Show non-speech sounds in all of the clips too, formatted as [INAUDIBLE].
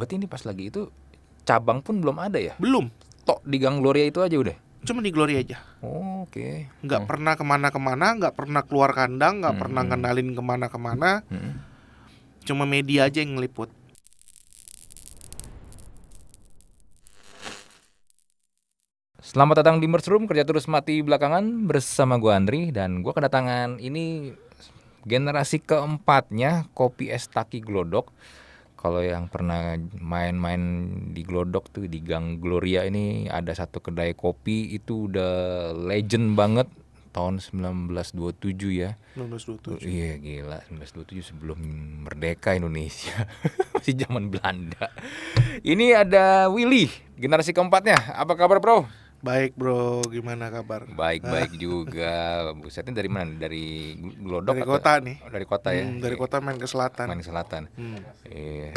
Berarti ini pas lagi itu cabang pun belum ada ya? Belum. Tok di Gang Gloria itu aja udah. Cuma di Gloria aja. Oh, Oke. Okay. Nggak hmm. pernah kemana-kemana, gak pernah keluar kandang, gak hmm. pernah kenalin hmm. kemana-kemana. Hmm. Cuma media aja yang ngeliput. Selamat datang di Merch Room, kerja terus mati belakangan bersama gue Andri dan gue kedatangan ini generasi keempatnya kopi es taki glodok kalau yang pernah main-main di Glodok tuh di Gang Gloria ini ada satu kedai kopi itu udah legend banget tahun 1927 ya. 1927. Iya gila 1927 sebelum merdeka Indonesia [LAUGHS] masih zaman Belanda. Ini ada Willy generasi keempatnya. Apa kabar Bro? Baik bro, gimana kabar? Baik baik [LAUGHS] juga. Busetnya dari mana? Dari Glodok? Dari atau? kota nih. Oh, dari kota ya. Hmm, dari kota main ke selatan. Main ke selatan. Hmm. Eh,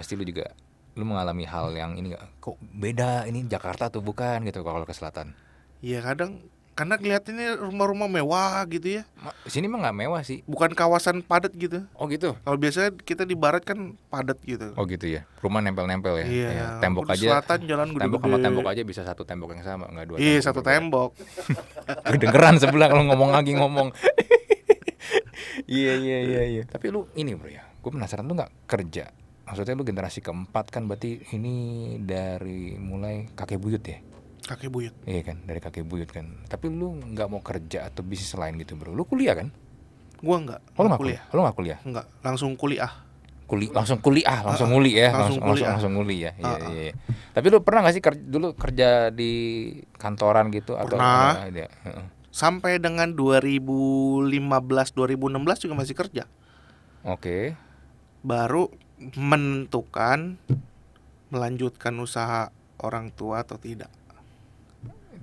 pasti lu juga lu mengalami hal yang ini gak? kok beda ini Jakarta tuh bukan gitu kalau ke selatan. Iya kadang karena kelihatannya rumah-rumah mewah gitu ya. Sini mah nggak mewah sih. Bukan kawasan padat gitu. Oh gitu. Kalau biasanya kita di barat kan padat gitu. Oh gitu ya. Rumah nempel-nempel ya. Iya. Ya. Tembok aja. Selatan jalan gede. Tembok sama tembok aja bisa satu tembok yang sama nggak dua. Iya satu tembok. [LAUGHS] Kedengeran sebelah kalau ngomong lagi ngomong. [LAUGHS] Iya iya iya iya. Tapi lu ini bro ya. Gue penasaran lu nggak kerja. Maksudnya lu generasi keempat kan berarti ini dari mulai kakek buyut ya? Kakek buyut. Iya kan, dari kakek buyut kan. Tapi lu nggak mau kerja atau bisnis lain gitu bro. Lu kuliah kan? Gua nggak. Oh, lu nggak kuliah. kuliah? Oh, lu nggak kuliah? Nggak, langsung kuliah. Kuli, langsung kuliah, langsung muli ah, ya, langsung langsung, kuliah. langsung, langsung nguli ya. Iya, ah, ah. iya, iya. Tapi lu pernah nggak sih kerja, dulu kerja di kantoran gitu pernah. atau? Pernah. ya. Sampai dengan 2015, 2016 juga masih kerja. Oke. Okay. Baru menentukan melanjutkan usaha orang tua atau tidak.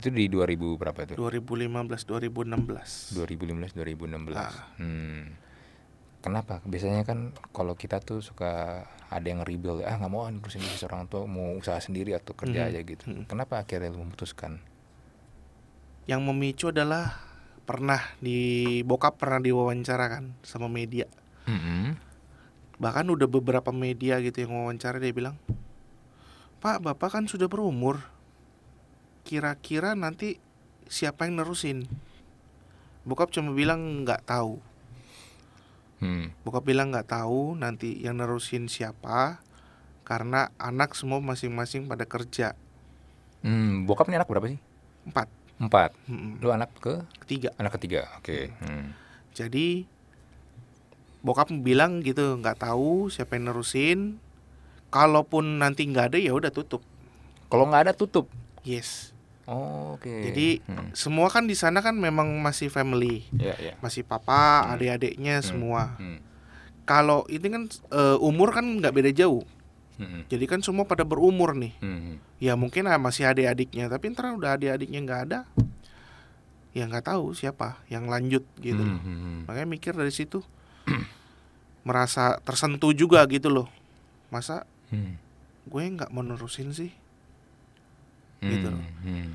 Itu di 2000 berapa tuh? 2015 2016. 2015 2016. Ah. Hmm. Kenapa? Biasanya kan kalau kita tuh suka ada yang rebel ah nggak mau ah, ngurusin bisnis seorang tua mau usaha sendiri atau kerja -hmm. aja gitu. -hmm. Kenapa akhirnya lu memutuskan? Yang memicu adalah pernah di bokap pernah diwawancara kan sama media. Mm -hmm. Bahkan udah beberapa media gitu yang wawancara dia bilang, "Pak, Bapak kan sudah berumur." kira-kira nanti siapa yang nerusin bokap cuma bilang nggak tahu hmm. bokap bilang nggak tahu nanti yang nerusin siapa karena anak semua masing-masing pada kerja hmm, bokap ini anak berapa sih empat empat hmm. lu anak ke ketiga anak ketiga oke okay. hmm. jadi bokap bilang gitu nggak tahu siapa yang nerusin kalaupun nanti nggak ada ya udah tutup kalau nggak ada tutup yes Oh, oke. Okay. Jadi hmm. semua kan di sana kan memang masih family, yeah, yeah. masih papa, hmm. adik-adiknya hmm. semua. Hmm. Kalau ini kan uh, umur kan nggak beda jauh, hmm. jadi kan semua pada berumur nih. Hmm. Ya mungkin ah, masih adik-adiknya, tapi ntar udah adik-adiknya nggak ada, ya nggak tahu siapa yang lanjut gitu. Hmm. hmm, hmm. Makanya mikir dari situ, [CLEARS THROAT] merasa tersentuh juga gitu loh. Masa hmm. gue nggak menerusin sih? Gitu. hmm. gitu loh. Hmm.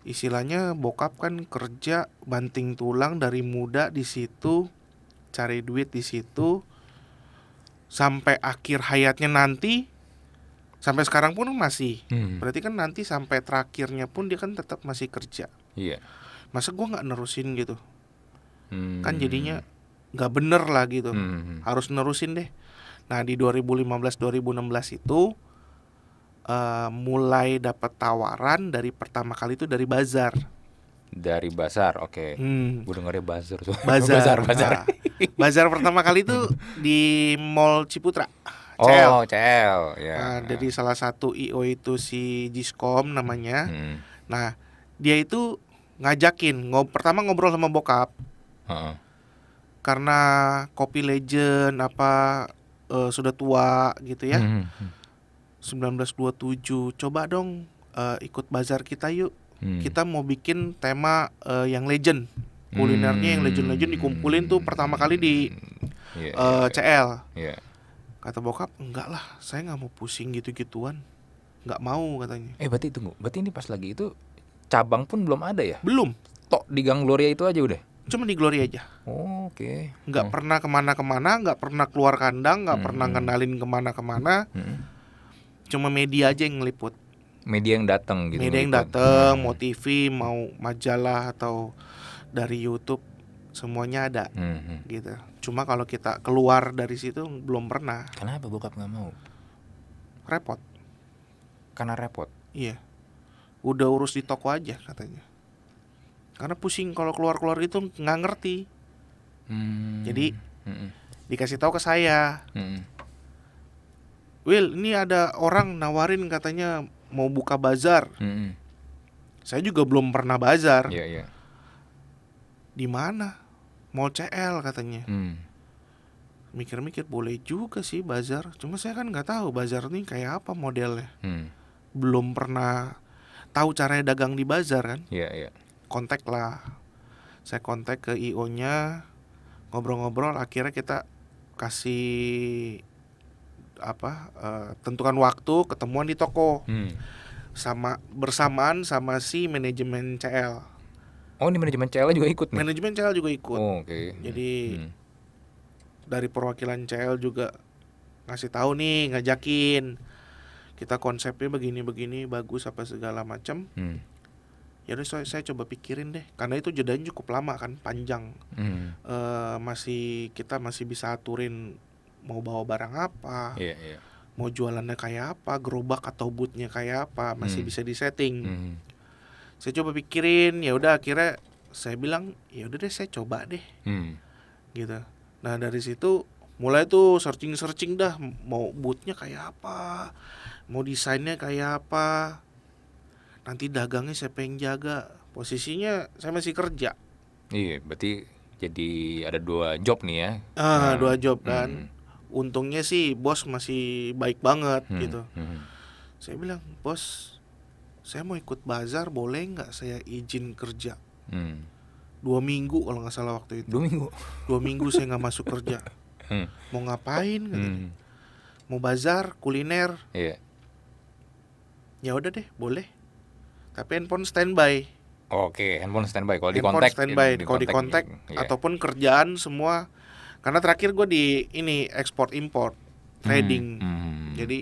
Istilahnya bokap kan kerja banting tulang dari muda di situ, cari duit di situ sampai akhir hayatnya nanti sampai sekarang pun masih. Hmm. Berarti kan nanti sampai terakhirnya pun dia kan tetap masih kerja. Yeah. Masa gua nggak nerusin gitu? Hmm. Kan jadinya nggak bener lah gitu. Hmm. hmm. Harus nerusin deh. Nah, di 2015 2016 itu Eh, mulai dapat tawaran dari pertama kali itu dari bazar. Dari bazar, oke. Okay. Hmm. Gue dengarnya bazar. [LAUGHS] Bazar, bazar. Bazar. Nah, bazar pertama kali itu di Mall Ciputra. CL. Oh, CL. Ya. Nah, dari salah satu IO itu si Jiskom namanya. Hmm. Nah, dia itu ngajakin ngob pertama ngobrol sama bokap. Uh -uh. Karena kopi legend apa uh, sudah tua gitu ya. Hmm. hmm, hmm. 1927 coba dong uh, ikut bazar kita yuk hmm. kita mau bikin tema uh, yang legend kulinernya hmm. yang legend-legend dikumpulin tuh pertama kali di yeah, iya, uh, iya, yeah, CL yeah. kata bokap enggak lah saya nggak mau pusing gitu-gituan nggak mau katanya eh berarti tunggu berarti ini pas lagi itu cabang pun belum ada ya belum tok di Gang Gloria itu aja udah cuma di Gloria aja. Oh, Oke. Okay. Nggak oh. pernah kemana-kemana, nggak pernah keluar kandang, nggak hmm. pernah kenalin hmm. kemana-kemana. Hmm cuma media aja yang ngeliput media yang datang gitu media yang datang hmm. mau TV mau majalah atau dari YouTube semuanya ada hmm, hmm. gitu cuma kalau kita keluar dari situ belum pernah karena apa bokap nggak mau repot karena repot iya udah urus di toko aja katanya karena pusing kalau keluar keluar itu nggak ngerti hmm. jadi hmm. hmm. dikasih tahu ke saya hmm Will ini ada orang nawarin katanya mau buka bazar hmm. saya juga belum pernah bazar yeah, yeah. di mana mau CL katanya mikir mm. mikir-mikir boleh juga sih bazar cuma saya kan nggak tahu bazar ini kayak apa modelnya Mm. belum pernah tahu caranya dagang di bazar kan yeah, yeah. kontak lah saya kontak ke IO nya ngobrol-ngobrol akhirnya kita kasih apa uh, tentukan waktu ketemuan di toko hmm. sama bersamaan sama si manajemen CL. Oh ini manajemen CL juga ikut Manajemen CL juga ikut. Oh, Okay. Jadi hmm. dari perwakilan CL juga ngasih tahu nih ngajakin kita konsepnya begini-begini bagus apa segala macam. Hmm. Ya udah saya, saya coba pikirin deh karena itu jedanya cukup lama kan panjang. Hmm. E, masih kita masih bisa aturin mau bawa barang apa yeah, yeah. mau jualannya kayak apa gerobak atau bootnya kayak apa masih hmm. bisa disetting hmm. saya coba pikirin ya udah akhirnya saya bilang ya udah deh saya coba deh hmm. gitu nah dari situ mulai tuh searching searching dah mau bootnya kayak apa mau desainnya kayak apa nanti dagangnya saya pengen jaga posisinya saya masih kerja iya berarti jadi ada dua job nih ya ah hmm. dua job kan hmm untungnya sih bos masih baik banget hmm. gitu hmm. saya bilang bos saya mau ikut bazar boleh nggak saya izin kerja hmm. dua minggu kalau nggak salah waktu itu dua minggu dua minggu saya nggak masuk kerja [LAUGHS] hmm. mau ngapain hmm. mau bazar kuliner yeah. ya udah deh boleh tapi handphone standby oke okay, handphone standby kalau di kontak Handphone standby kalau di kontak iya. ataupun kerjaan semua karena terakhir gue di ini ekspor import trading. Hmm. Hmm. hmm, hmm. Jadi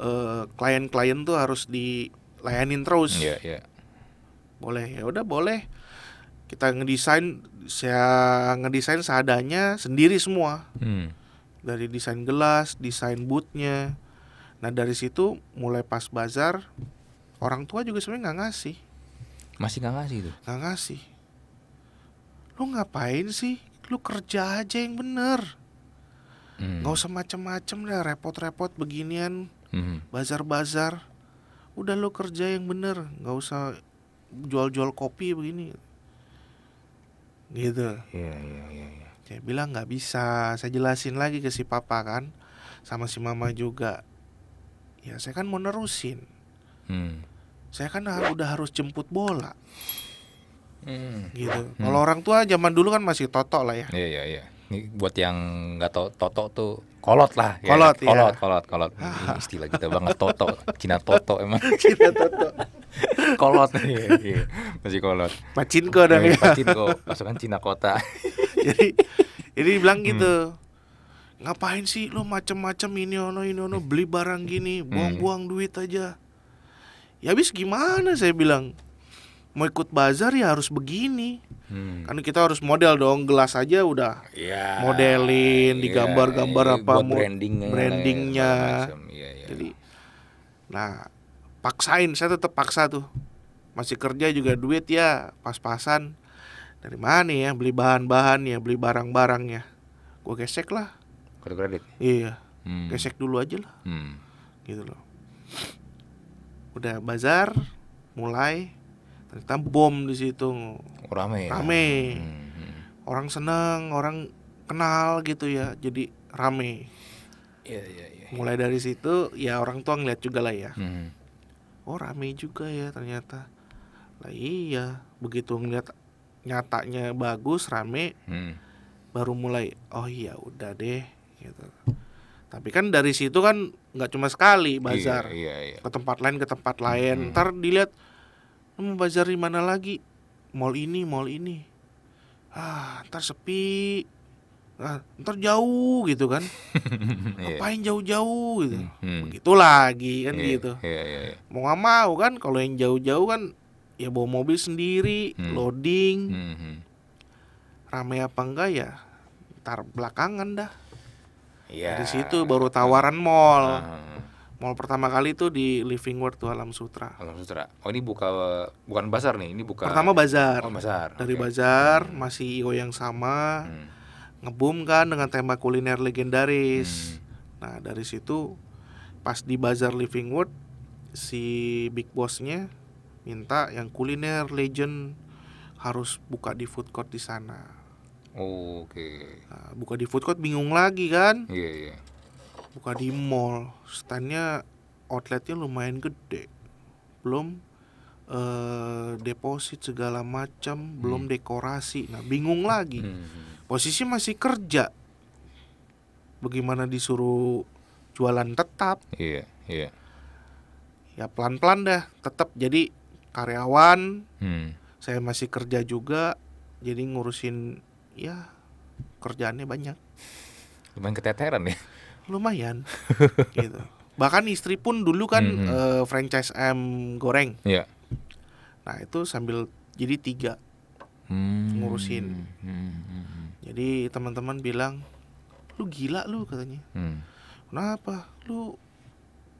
eh, klien-klien uh, tuh harus dilayanin terus. Yeah, yeah. Boleh ya udah boleh. Kita ngedesain saya ngedesain seadanya sendiri semua. Hmm. Dari desain gelas, desain bootnya. Nah dari situ mulai pas bazar orang tua juga sebenarnya nggak ngasih. Masih nggak ngasih itu? Nggak ngasih. Lu ngapain sih? lu kerja aja yang bener hmm. nggak usah macem-macem lah repot-repot beginian hmm. bazar-bazar udah lu kerja yang bener nggak usah jual-jual kopi begini gitu iya iya iya ya. saya bilang nggak bisa saya jelasin lagi ke si papa kan sama si mama juga ya saya kan mau nerusin hmm. saya kan udah harus jemput bola Hmm. Gitu. Hmm. Kalau orang tua zaman dulu kan masih toto lah ya. Iya iya iya. Ini buat yang nggak tau toto tuh kolot lah. Kolot ya. Kolot, iya. kolot, kolot. kolot. [LAUGHS] Ini istilah kita banget toto, Cina toto emang. [LAUGHS] Cina toto. [LAUGHS] kolot iya, iya. Masih kolot. Pacinko dong iya, ya. Pacinko, pasukan Cina kota. jadi jadi bilang gitu. Hmm ngapain sih lo macem-macem ini ono ini ono beli barang gini hmm. buang-buang duit aja ya habis gimana saya bilang mau ikut bazar ya harus begini hmm. kan kita harus model dong gelas aja udah ya, modelin iya. digambar-gambar ya, apa mau brandingnya, brandingnya. Ya, ya. jadi nah paksain saya tetap paksa tuh masih kerja juga duit ya pas-pasan dari mana ya beli bahan-bahan ya beli barang barang ya gue gesek lah kartu kredit iya hmm. gesek dulu aja lah hmm. gitu loh udah bazar mulai ternyata bom di situ oh, rame rame ya. orang seneng orang kenal gitu ya jadi rame ya, ya, ya, mulai dari situ ya orang tua ngeliat juga lah ya hmm. oh rame juga ya ternyata lah iya begitu ngeliat nyatanya bagus rame hmm. baru mulai oh iya udah deh gitu tapi kan dari situ kan nggak cuma sekali iya, bazar iya, iya, iya. ke tempat lain ke tempat lain hmm. ntar dilihat Mau bazar di mana lagi? Mall ini, mall ini. Ah, ntar sepi. Nah, ntar jauh gitu kan. [LAUGHS] Iya. Ngapain jauh-jauh gitu. Hmm, hmm. Begitu lagi kan yeah, gitu. Yeah, yeah, yeah. Mau nggak mau kan kalau yang jauh-jauh kan ya bawa mobil sendiri, hmm. loading. Hmm. hmm. Rame apa enggak ya? Ntar belakangan dah. Yeah. Dari situ baru tawaran mall. Uh mall pertama kali itu di Living World tuh Alam Sutra. Alam Sutra. Oh ini buka bukan bazar nih, ini buka. Pertama bazar. Oh bazar. Dari okay. bazar hmm. masih IO yang sama. Hmm. Ngebum kan dengan tema kuliner legendaris. Hmm. Nah, dari situ pas di bazar Living World si big bossnya minta yang kuliner legend harus buka di food court di sana. Oh, Oke. Okay. Nah, buka di food court bingung lagi kan? Iya, yeah, iya. Yeah buka di mall standnya outletnya lumayan gede belum uh, deposit segala macam hmm. belum dekorasi nah bingung lagi hmm, hmm. posisi masih kerja bagaimana disuruh jualan tetap iya yeah, iya yeah. ya pelan pelan dah tetap jadi karyawan hmm. saya masih kerja juga jadi ngurusin ya kerjaannya banyak lumayan keteteran ya lumayan [LAUGHS] gitu bahkan istri pun dulu kan mm -hmm. uh, franchise M goreng yeah. nah itu sambil jadi tiga hmm. ngurusin mm Hmm. jadi teman-teman bilang lu gila lu katanya mm. kenapa lu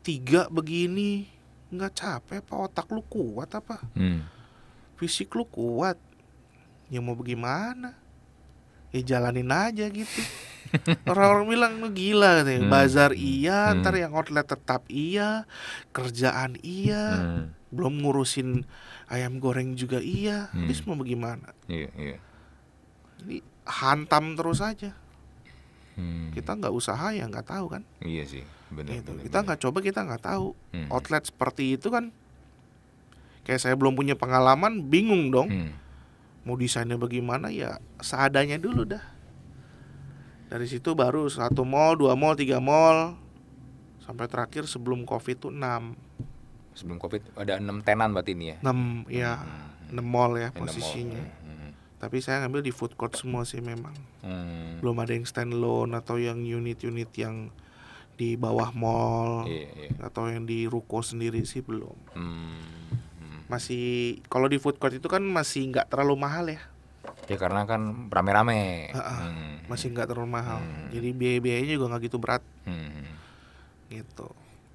tiga begini nggak capek apa otak lu kuat apa hmm. fisik lu kuat yang mau bagaimana ya jalanin aja gitu Orang-orang bilang lu gila nih, Hmm. Bazar iya, hmm. ntar yang outlet tetap iya, kerjaan iya, hmm. belum ngurusin ayam goreng juga iya. Hmm. mau bagaimana? Iya, iya. Jadi hantam terus aja. Hmm. Kita nggak usaha ya nggak tahu kan? Iya sih, benar. Gitu. kita nggak coba kita nggak tahu. Hmm. Outlet seperti itu kan, kayak saya belum punya pengalaman, bingung dong. Hmm. Mau desainnya bagaimana ya seadanya dulu dah dari situ baru satu mall dua mall tiga mall sampai terakhir sebelum covid itu enam sebelum covid ada enam tenan berarti ini ya enam iya. hmm, hmm, hmm. ya enam hmm. mall ya posisinya mall. Hmm. tapi saya ngambil di food court semua sih memang hmm. belum ada yang stand standalone atau yang unit-unit yang di bawah mall yeah, yeah. atau yang di ruko sendiri sih belum hmm. Hmm. masih kalau di food court itu kan masih nggak terlalu mahal ya Ya karena kan rame-rame. Uh Hmm. Masih nggak terlalu mahal. Hmm. Jadi biaya-biayanya juga nggak gitu berat. Hmm. Gitu.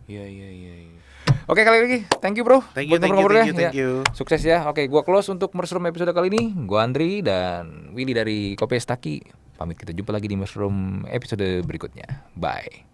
Iya iya iya. Ya. Oke kali lagi, thank you bro. Thank you, thank, you, thank, ya. you, thank you. Ya. Sukses ya. Oke, gua close untuk Mushroom episode kali ini. Gua Andri dan Willy dari Kopi Staki. Pamit kita jumpa lagi di Mushroom episode berikutnya. Bye.